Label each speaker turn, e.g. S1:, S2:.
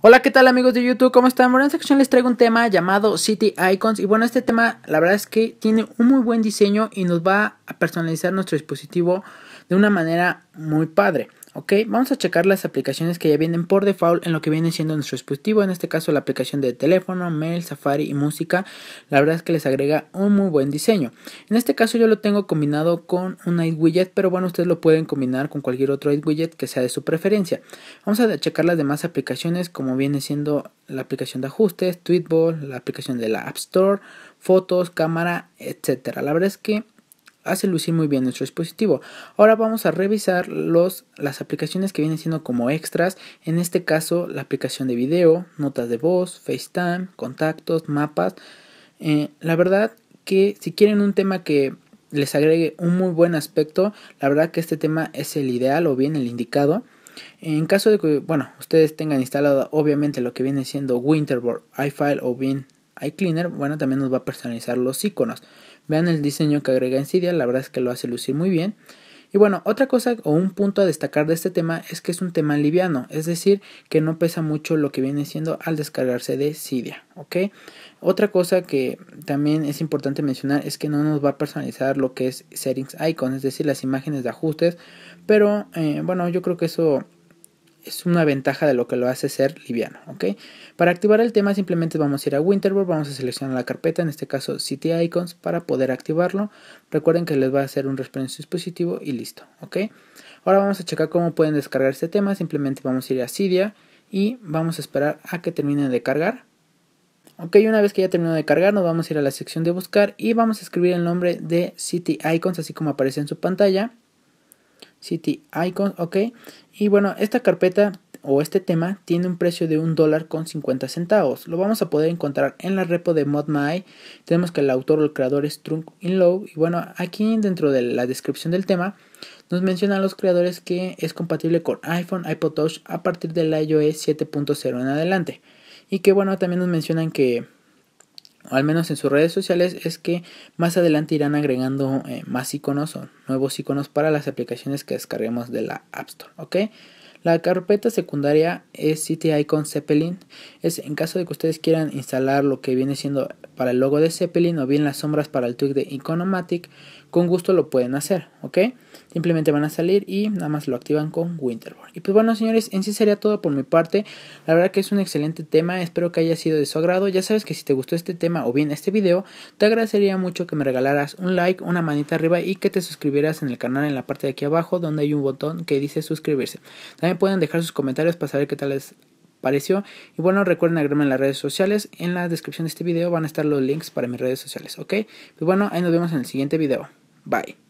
S1: Hola, ¿qué tal amigos de YouTube? ¿Cómo están? Bueno, en esta sección les traigo un tema llamado City Icons y bueno, este tema la verdad es que tiene un muy buen diseño y nos va a personalizar nuestro dispositivo de una manera muy padre. ¿ok? Vamos a checar las aplicaciones que ya vienen por default en lo que viene siendo nuestro dispositivo, en este caso la aplicación de teléfono, mail, Safari y música, la verdad es que les agrega un muy buen diseño. En este caso yo lo tengo combinado con un widget, pero bueno, ustedes lo pueden combinar con cualquier otro widget que sea de su preferencia. Vamos a checar las demás aplicaciones como viene siendo la aplicación de ajustes, Tweetball, la aplicación de la App Store, fotos, cámara, etcétera. La verdad es que hace lucir muy bien nuestro dispositivo. Ahora vamos a revisar los, las aplicaciones que vienen siendo como extras, en este caso la aplicación de video, notas de voz, FaceTime, contactos, mapas. Eh, la verdad que si quieren un tema que les agregue un muy buen aspecto, la verdad que este tema es el ideal o bien el indicado. En caso de que, bueno, ustedes tengan instalado obviamente lo que viene siendo Winterboard, iFile o bien iCleaner, bueno, también nos va a personalizar los iconos. Vean el diseño que agrega en Cydia la verdad es que lo hace lucir muy bien. Y bueno, otra cosa o un punto a destacar de este tema es que es un tema liviano, es decir, que no pesa mucho lo que viene siendo al descargarse de Cydia, ¿ok? Otra cosa que también es importante mencionar es que no nos va a personalizar lo que es Settings Icon, es decir, las imágenes de ajustes, pero eh, bueno, yo creo que eso es una ventaja de lo que lo hace ser liviano, Para activar el tema simplemente vamos a ir a Winterboard, vamos a seleccionar la carpeta, en este caso City Icons, para poder activarlo. Recuerden que les va a hacer un respiro en su dispositivo y listo, Ahora vamos a checar cómo pueden descargar este tema, simplemente vamos a ir a Cydia y vamos a esperar a que termine de cargar. Ok, una vez que ya terminó de cargar, nos vamos a ir a la sección de buscar y vamos a escribir el nombre de City Icons, así como aparece en su pantalla. City Icons, ok. Y bueno, esta carpeta o este tema tiene un precio de un dólar con 50 centavos. Lo vamos a poder encontrar en la repo de ModMy. Tenemos que el autor o el creador es Trunk Low. Y bueno, aquí dentro de la descripción del tema nos mencionan los creadores que es compatible con iPhone, iPod Touch a partir del iOS 7.0 en adelante. Y que bueno, también nos mencionan que al menos en sus redes sociales, es que más adelante irán agregando eh, más iconos o nuevos iconos para las aplicaciones que descarguemos de la App Store, ¿ok? La carpeta secundaria es City Icon Zeppelin. Es en caso de que ustedes quieran instalar lo que viene siendo para el logo de Zeppelin o bien las sombras para el tweak de Iconomatic. con gusto lo pueden hacer, ¿ok? Simplemente van a salir y nada más lo activan con Winterborn. Y pues bueno, señores, en sí sería todo por mi parte. La verdad que es un excelente tema, espero que haya sido de su agrado. Ya sabes que si te gustó este tema o bien este video, te agradecería mucho que me regalaras un like, una manita arriba y que te suscribieras en el canal en la parte de aquí abajo donde hay un botón que dice suscribirse. También pueden dejar sus comentarios para saber qué tal es pareció. Y bueno, recuerden agregarme en las redes sociales. En la descripción de este video van a estar los links para mis redes sociales, ¿ok? Pues bueno, ahí nos vemos en el siguiente video. Bye.